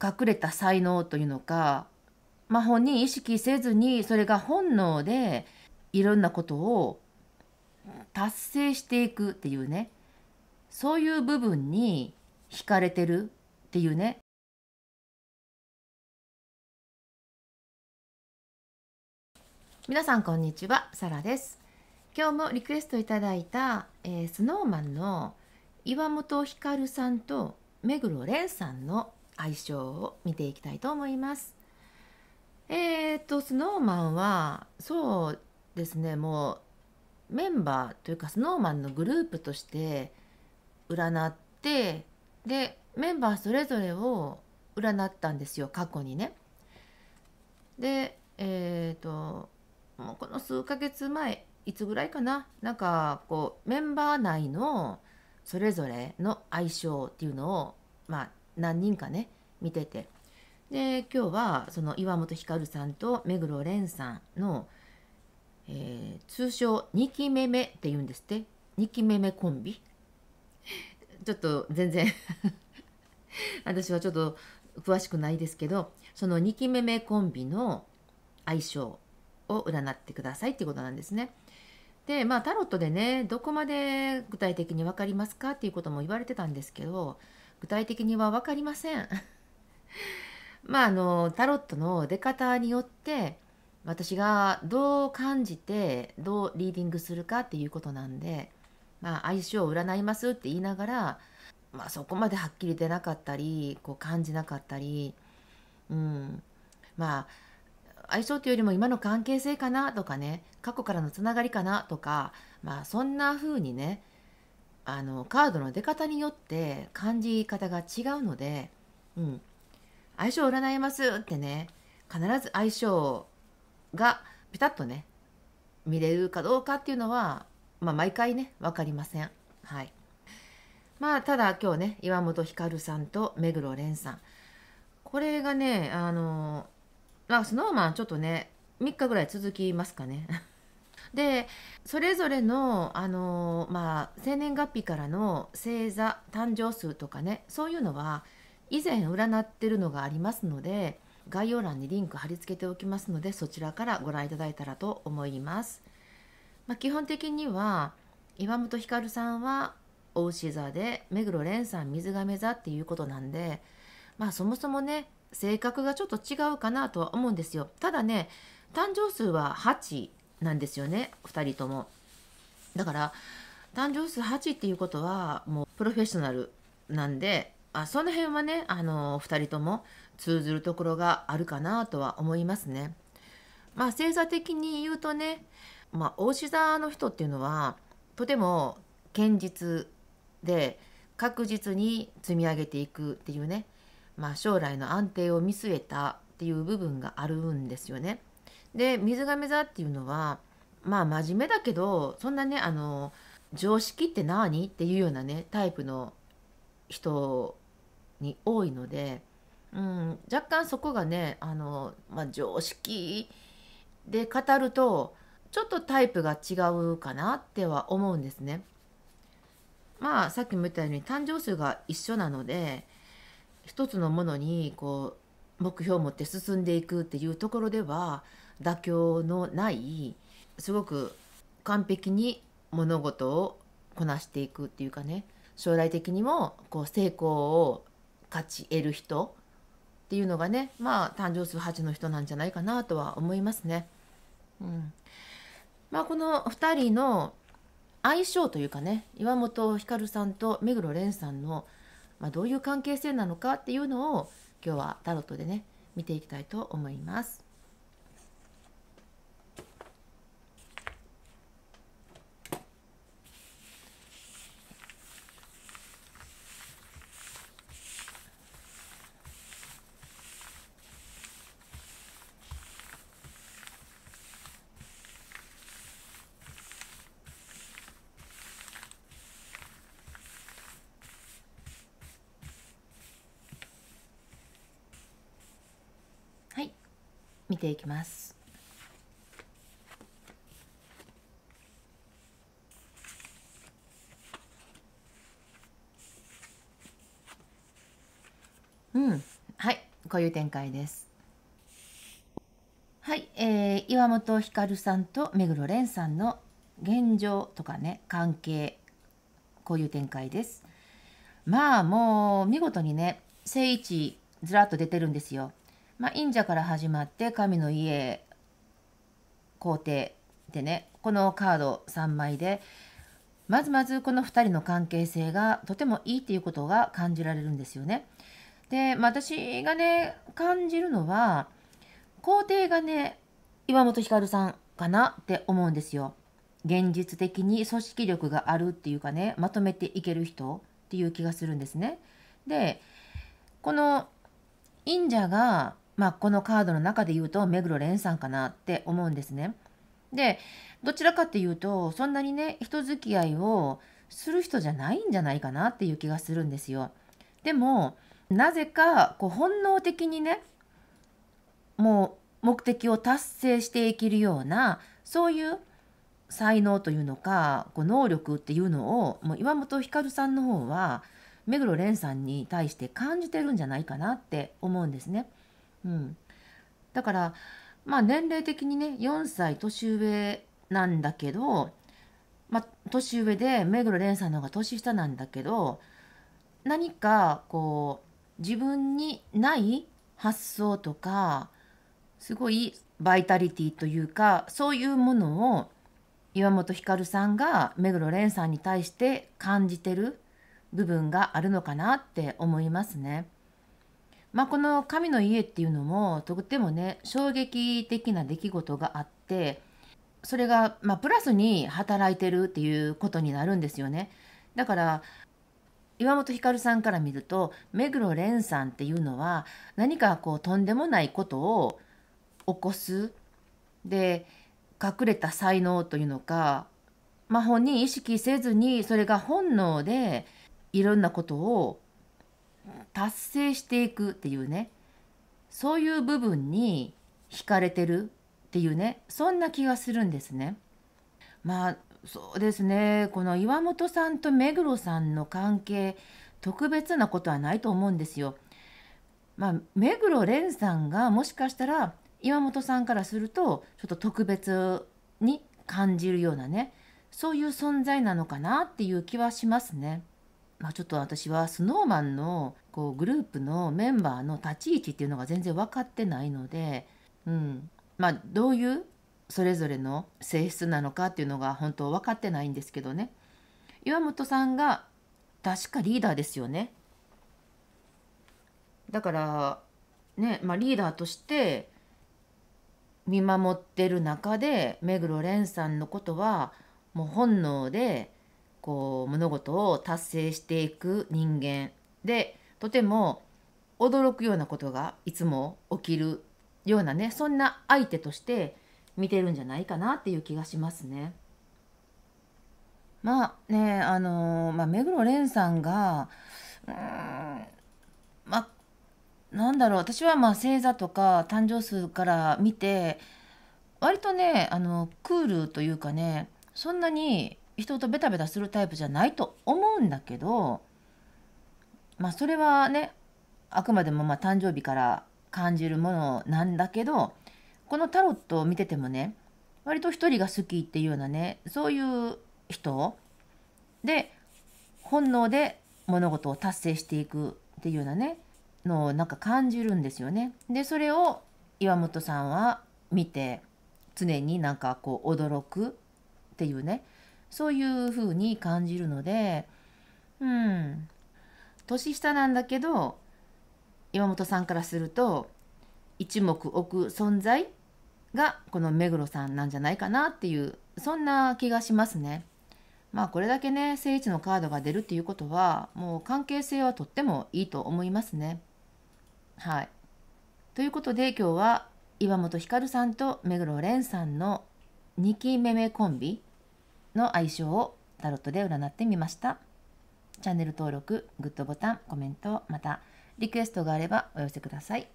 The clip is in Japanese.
隠れた才能というのか、まあ、本人意識せずにそれが本能でいろんなことを達成していくっていうねそういう部分に惹かれてるっていうね皆さんこんにちはサラです今日もリクエストいただいた、えー、スノーマンの岩本光さんと目黒蓮さんの相性を見ていきたいと思います。えー、っと SnowMan はそうですねもうメンバーというか SnowMan のグループとして占ってでメンバーそれぞれを占ったんですよ過去にね。でえっ、ともうこの数ヶ月前いつぐらいかななんかこうメンバー内のそれぞれの相性っていうのをまあ何人かね見ててで今日はその岩本光さんと目黒蓮さんの、えー、通称2期目目って言うんですって2期目目コンビちょっと全然 私はちょっと詳しくないですけどその2期目目コンビの相性を占ってくださいっていうことなんですね。でまあタロットでねどこまで具体的に分かりますかっていうことも言われてたんですけど具体的には分かりません まああのタロットの出方によって私がどう感じてどうリーディングするかっていうことなんで、まあ、相性を占いますって言いながら、まあ、そこまではっきり出なかったりこう感じなかったり、うん、まあ相性というよりも今の関係性かなとかね過去からのつながりかなとか、まあ、そんな風にねあのカードの出方によって感じ方が違うので、うん、相性を占いますってね必ず相性がピタッとね見れるかどうかっていうのは、まあ、毎回ね分かりません。はいまあただ今日ね岩本るさんと目黒蓮さんこれがねあのまあ SnowMan ちょっとね3日ぐらい続きますかね。でそれぞれの、あのまあ、生年月日からの星座誕生数とかねそういうのは以前占ってるのがありますので概要欄にリンク貼り付けておきますのでそちらからご覧いただいたらと思います。まあ、基本的には岩本光さんは大牛座で目黒蓮さん水亀座っていうことなんでまあそもそもね性格がちょっと違うかなとは思うんですよ。ただね誕生数は8なんですよね2人とも。だから誕生数8っていうことはもうプロフェッショナルなんであその辺はねあの2人とも通ずるところがあるかなとは思いますね。まあ星座的に言うとね、まあ、大志座の人っていうのはとても堅実で確実に積み上げていくっていうね、まあ、将来の安定を見据えたっていう部分があるんですよね。で水亀座っていうのはまあ真面目だけどそんなねあの常識って何っていうようなねタイプの人に多いので、うん、若干そこがねあの、まあ、常識で語るとちょっとタイプが違うかなっては思うんですね。まあさっきも言ったように誕生数が一緒なので一つのものにこう目標を持って進んでいくっていうところでは妥協のないすごく完璧に物事をこなしていくっていうかね将来的にもこう成功を勝ち得る人っていうのがねまあ誕生数8の人なんじゃないかなとは思いますね。うんまあ、この2人の相性というかね岩本光さんと目黒蓮さんの、まあ、どういう関係性なのかっていうのを今日はタロットでね見ていきたいと思います。見ていきます。うん、はい、こういう展開です。はい、えー、岩本光さんと目黒蓮さんの現状とかね、関係、こういう展開です。まあもう見事にね、正位置ずらっと出てるんですよ。まあ、忍者から始まって神の家皇帝でねこのカード3枚でまずまずこの2人の関係性がとてもいいっていうことが感じられるんですよね。で、まあ、私がね感じるのは皇帝がね岩本光さんかなって思うんですよ。現実的に組織力があるっていうかねまとめていける人っていう気がするんですね。でこの忍者がまあ、このカードの中で言うと目黒蓮さんかなって思うんですね。でどちらかっていうとそんなにね人付き合いをする人じゃないんじゃないかなっていう気がするんですよ。でもなぜかこう本能的にねもう目的を達成していけるようなそういう才能というのかこう能力っていうのをもう岩本光さんの方は目黒蓮さんに対して感じてるんじゃないかなって思うんですね。うん、だからまあ年齢的にね4歳年上なんだけど、まあ、年上で目黒蓮さんの方が年下なんだけど何かこう自分にない発想とかすごいバイタリティというかそういうものを岩本照さんが目黒蓮さんに対して感じてる部分があるのかなって思いますね。まあ、この神の家っていうのもとってもね衝撃的な出来事があってそれが、まあ、プラスに働いてるっていうことになるんですよね。だから岩本光さんから見ると目黒蓮さんっていうのは何かこうとんでもないことを起こすで隠れた才能というのか、まあ、本人意識せずにそれが本能でいろんなことを達成していくっていうねそういう部分に惹かれてるっていうねそんな気がするんですね。まあそうですねこの岩本さんと目黒さんの関係特別なことはないと思うんですよ。まあ、目黒蓮さんがもしかしたら岩本さんからするとちょっと特別に感じるようなねそういう存在なのかなっていう気はしますね。まあ、ちょっと私は snowman のこうグループのメンバーの立ち位置っていうのが全然分かってないので、うんまあ、どういうそれぞれの性質なのかっていうのが本当分かってないんですけどね岩本さんが確かリーダーですよねだからね、まあ、リーダーとして見守ってる中で目黒蓮さんのことはもう本能でこう物事を達成していく人間でとても驚くようなことがいつも起きるようなねそんな相手として見てるんじゃないかなっていう気がしますね。まあねあのー、まあ、目黒蓮さんがうんまあなんだろう私はまあ星座とか誕生数から見て割とねあのクールというかねそんなに人とベタベタするタイプじゃないと思うんだけどまあそれはねあくまでもま誕生日から感じるものなんだけどこのタロットを見ててもね割と一人が好きっていうようなねそういう人で本能で物事を達成していくっていうようなねのをなんか感じるんですよね。でそれを岩本さんは見て常になんかこう驚くっていうねそういうふうに感じるのでうん年下なんだけど岩本さんからすると一目置く存在がこの目黒さんなんじゃないかなっていうそんな気がしますね。まあこれだけね聖地のカードが出るっていうことはもう関係性はとってもいいと思いますね。はい。ということで今日は岩本ひかるさんと目黒蓮さんの2期目めコンビの相性をタロットで占ってみました。チャンネル登録、グッドボタン、コメント、またリクエストがあればお寄せください。